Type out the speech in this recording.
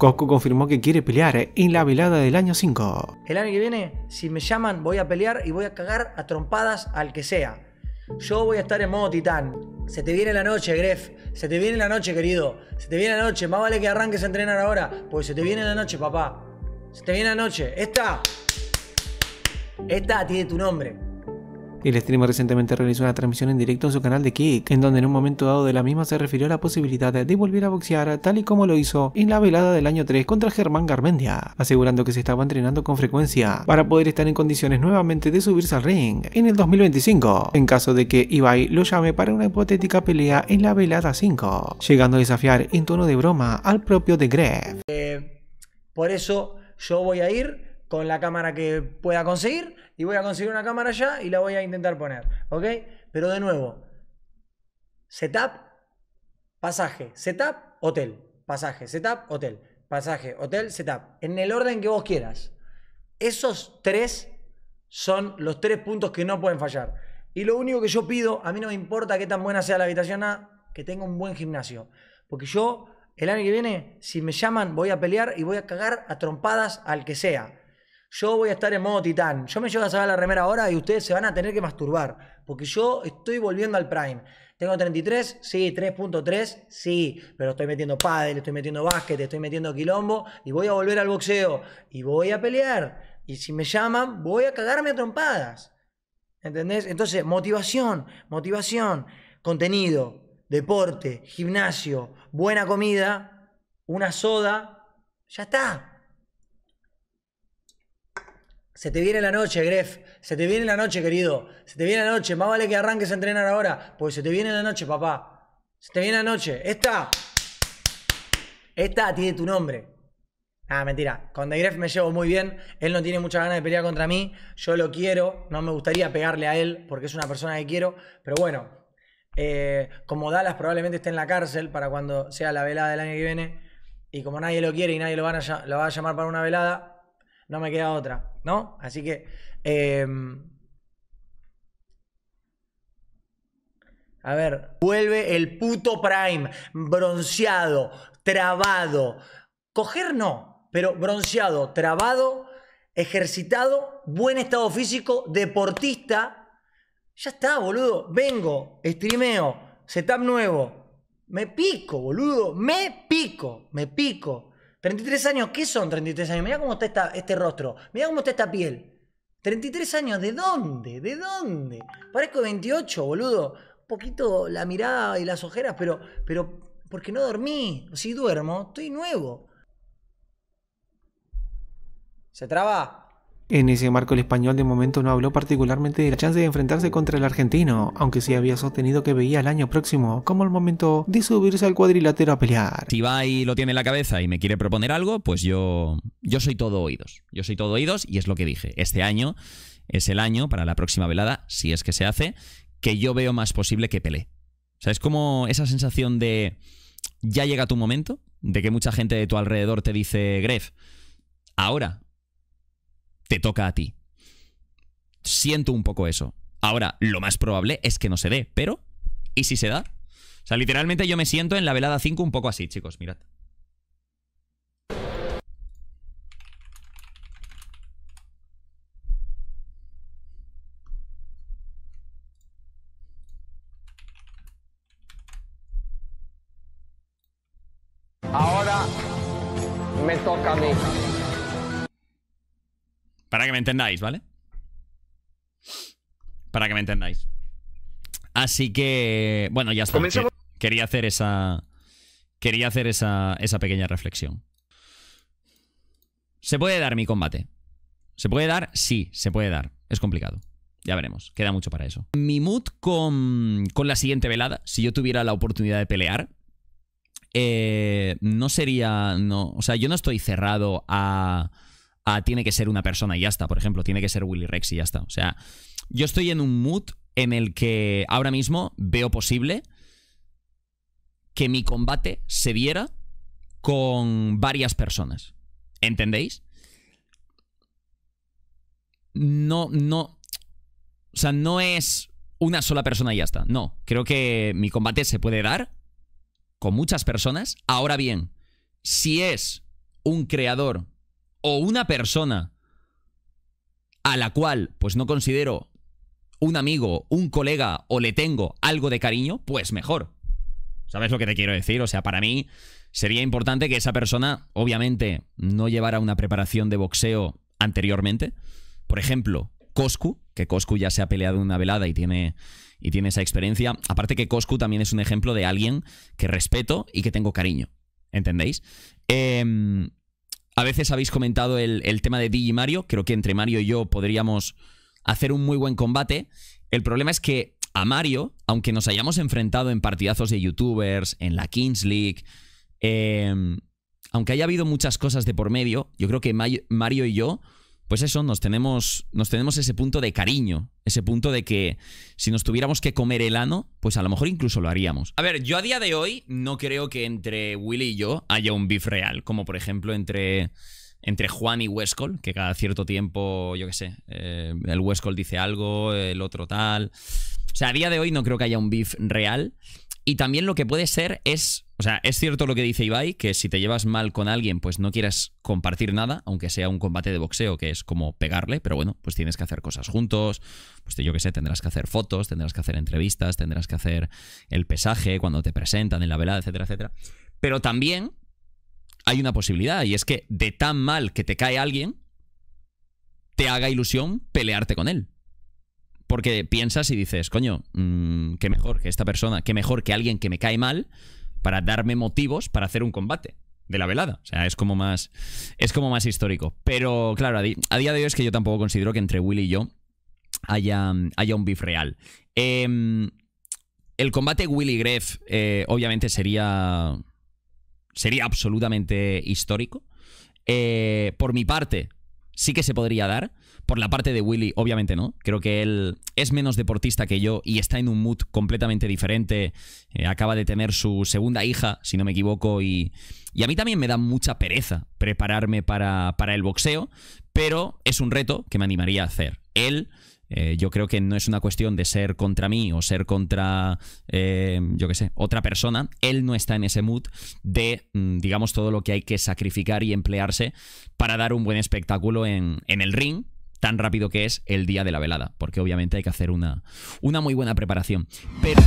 Cosco confirmó que quiere pelear en la velada del año 5. El año que viene, si me llaman, voy a pelear y voy a cagar a trompadas al que sea. Yo voy a estar en modo titán. Se te viene la noche, Gref. Se te viene la noche, querido. Se te viene la noche. Más vale que arranques a entrenar ahora, porque se te viene la noche, papá. Se te viene la noche. Esta. Esta tiene tu nombre. El streamer recientemente realizó una transmisión en directo en su canal de Kick, en donde en un momento dado de la misma se refirió a la posibilidad de volver a boxear tal y como lo hizo en la velada del año 3 contra Germán Garmendia, asegurando que se estaba entrenando con frecuencia para poder estar en condiciones nuevamente de subirse al ring en el 2025, en caso de que Ibai lo llame para una hipotética pelea en la velada 5, llegando a desafiar en tono de broma al propio de eh, por eso yo voy a ir con la cámara que pueda conseguir y voy a conseguir una cámara ya y la voy a intentar poner, ¿ok? Pero de nuevo, setup, pasaje, setup, hotel, pasaje, setup, hotel, pasaje, hotel, setup, en el orden que vos quieras. Esos tres son los tres puntos que no pueden fallar. Y lo único que yo pido, a mí no me importa qué tan buena sea la habitación A, que tenga un buen gimnasio. Porque yo, el año que viene, si me llaman, voy a pelear y voy a cagar a trompadas al que sea yo voy a estar en modo titán, yo me llevo a sacar la remera ahora y ustedes se van a tener que masturbar, porque yo estoy volviendo al prime. ¿Tengo 33? Sí, 3.3, sí, pero estoy metiendo pádel, estoy metiendo básquet, estoy metiendo quilombo y voy a volver al boxeo y voy a pelear. Y si me llaman, voy a cagarme a trompadas. ¿Entendés? Entonces, motivación, motivación, contenido, deporte, gimnasio, buena comida, una soda, ya está. Se te viene la noche, Gref. Se te viene la noche, querido. Se te viene la noche. Más vale que arranques a entrenar ahora, Pues se te viene la noche, papá. Se te viene la noche. Esta. Esta tiene tu nombre. Ah, mentira. Con The me llevo muy bien. Él no tiene muchas ganas de pelear contra mí. Yo lo quiero. No me gustaría pegarle a él, porque es una persona que quiero. Pero bueno, eh, como Dallas probablemente esté en la cárcel para cuando sea la velada del año que viene, y como nadie lo quiere y nadie lo va a llamar para una velada, no me queda otra, ¿no? Así que... Em, a ver, vuelve el puto prime, bronceado, trabado. Coger no, pero bronceado, trabado, ejercitado, buen estado físico, deportista. Ya está, boludo. Vengo, streameo, setup nuevo. Me pico, boludo. Me pico, me pico. 33 años, ¿qué son 33 años? Mirá cómo está este rostro, mirá cómo está esta piel. 33 años, ¿de dónde? ¿De dónde? Parezco 28, boludo. Un poquito la mirada y las ojeras, pero, pero porque no dormí. Si duermo, estoy nuevo. ¿Se traba? En ese marco el español de momento no habló particularmente de la chance de enfrentarse contra el argentino, aunque sí había sostenido que veía el año próximo como el momento de subirse al cuadrilátero a pelear. Si va y lo tiene en la cabeza y me quiere proponer algo, pues yo, yo soy todo oídos. Yo soy todo oídos y es lo que dije. Este año es el año para la próxima velada, si es que se hace, que yo veo más posible que pelee. O sea, es como esa sensación de ya llega tu momento, de que mucha gente de tu alrededor te dice, Gref, ahora, te toca a ti. Siento un poco eso. Ahora, lo más probable es que no se dé, pero ¿y si se da? O sea, literalmente yo me siento en la velada 5 un poco así, chicos, mirad. Ahora me toca a mí. Para que me entendáis, ¿vale? Para que me entendáis. Así que, bueno, ya está. Quería hacer esa. Quería hacer esa, pequeña reflexión. ¿Se puede dar mi combate? ¿Se puede dar? Sí, se puede dar. Es complicado. Ya veremos. Queda mucho para eso. Mi mood con, con la siguiente velada, si yo tuviera la oportunidad de pelear, eh, no sería. No, o sea, yo no estoy cerrado a tiene que ser una persona y ya está, por ejemplo, tiene que ser Willy Rex y ya está. O sea, yo estoy en un mood en el que ahora mismo veo posible que mi combate se viera con varias personas. ¿Entendéis? No, no. O sea, no es una sola persona y ya está. No, creo que mi combate se puede dar con muchas personas. Ahora bien, si es un creador o una persona a la cual pues no considero un amigo, un colega o le tengo algo de cariño, pues mejor. ¿Sabes lo que te quiero decir? O sea, para mí sería importante que esa persona, obviamente, no llevara una preparación de boxeo anteriormente. Por ejemplo, Coscu, que Coscu ya se ha peleado una velada y tiene, y tiene esa experiencia. Aparte que Coscu también es un ejemplo de alguien que respeto y que tengo cariño. ¿Entendéis? Eh, a veces habéis comentado el, tema de Digi Mario. Creo que entre Mario y yo podríamos hacer un muy buen combate. El problema es que a Mario, aunque nos hayamos enfrentado en partidazos de youtubers, en la Kings League, em, aunque haya habido muchas cosas de por medio, yo creo que Mario y yo pues eso, nos tenemos, nos tenemos ese punto de cariño, ese punto de que si nos tuviéramos que comer el ano, pues a lo mejor incluso lo haríamos. A ver, yo a día de hoy no creo que entre Willy y yo haya un beef real, como por ejemplo entre, entre Juan y Wescol, que cada cierto tiempo, yo qué sé, eh, el Wescol dice algo, el otro tal. O sea, a día de hoy no creo que haya un beef real. Y también lo que puede ser es o sea, es cierto lo que dice Ibai, que si te llevas mal con alguien, pues no quieras compartir nada, aunque sea un combate de boxeo, que es como pegarle, pero bueno, pues tienes que hacer cosas juntos, pues yo qué sé, tendrás que hacer fotos, tendrás que hacer entrevistas, tendrás que hacer el pesaje cuando te presentan en la velada, etcétera, etcétera. Pero también hay una posibilidad, y es que de tan mal que te cae alguien, te haga ilusión pelearte con él. Porque piensas y dices, coño, mm, qué mejor que esta persona, qué mejor que alguien que me cae mal para darme motivos para hacer un combate de la velada. O sea, es como más, es como más histórico. Pero claro, a, día de hoy es que yo tampoco considero que entre Willy y yo haya, haya un beef real. Em, el combate Willy Greff eh, obviamente sería, sería absolutamente histórico. Eh, por mi parte, sí que se podría dar. Por la parte de Willy, obviamente no. Creo que él es menos deportista que yo y está en un mood completamente diferente. Eh, acaba de tener su segunda hija, si no me equivoco, y, y a mí también me da mucha pereza prepararme para, para el boxeo, pero es un reto que me animaría a hacer. Él eh, yo creo que no es una cuestión de ser contra mí o ser contra, eh, yo qué sé, otra persona. Él no está en ese mood de, mm, digamos, todo lo que hay que sacrificar y emplearse para dar un buen espectáculo en, en el ring tan rápido que es el día de la velada, porque obviamente hay que hacer una, una muy buena preparación. Pero...